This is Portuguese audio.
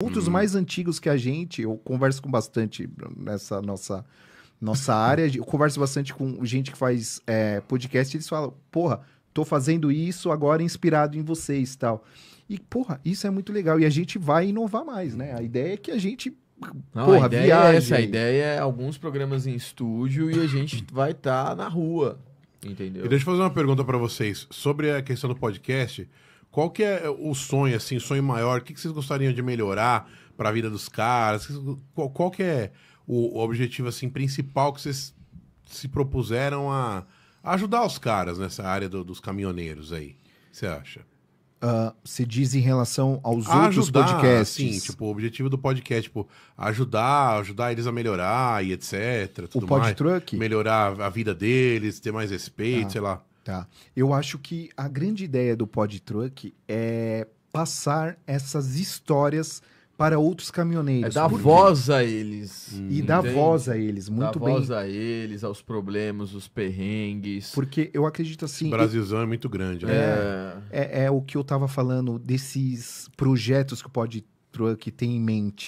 Outros hum. mais antigos que a gente, eu converso com bastante nessa nossa nossa área, eu converso bastante com gente que faz é, podcast, eles falam, porra, tô fazendo isso agora inspirado em vocês tal. E, porra, isso é muito legal. E a gente vai inovar mais, né? A ideia é que a gente. Não, porra, a ideia é viaje. é essa. A ideia é alguns programas em estúdio e a gente vai estar tá na rua. Entendeu? E deixa eu fazer uma pergunta para vocês sobre a questão do podcast. Qual que é o sonho, assim, sonho maior? O que, que vocês gostariam de melhorar para a vida dos caras? Qual, qual que é o, o, objetivo, assim, principal que vocês se propuseram a, a ajudar os caras nessa área do, dos caminhoneiros aí? Você acha? Uh, se diz em relação aos outros ajudar, podcasts. Sim, tipo, o objetivo do podcast, tipo, ajudar, ajudar eles a melhorar e etc. o Pod mais. Truck? Melhorar a vida deles, ter mais respeito, ah. sei lá. Tá. Eu acho que a grande ideia do Pod Truck é passar essas histórias para outros caminhoneiros. É dar voz a eles. Hum, e dar voz a eles, muito dá bem. Dar voz a eles, aos problemas, os perrengues. Porque eu acredito assim... O Brasilzão é muito grande. Né? É, é, é o que eu estava falando desses projetos que o Pod Truck tem em mente.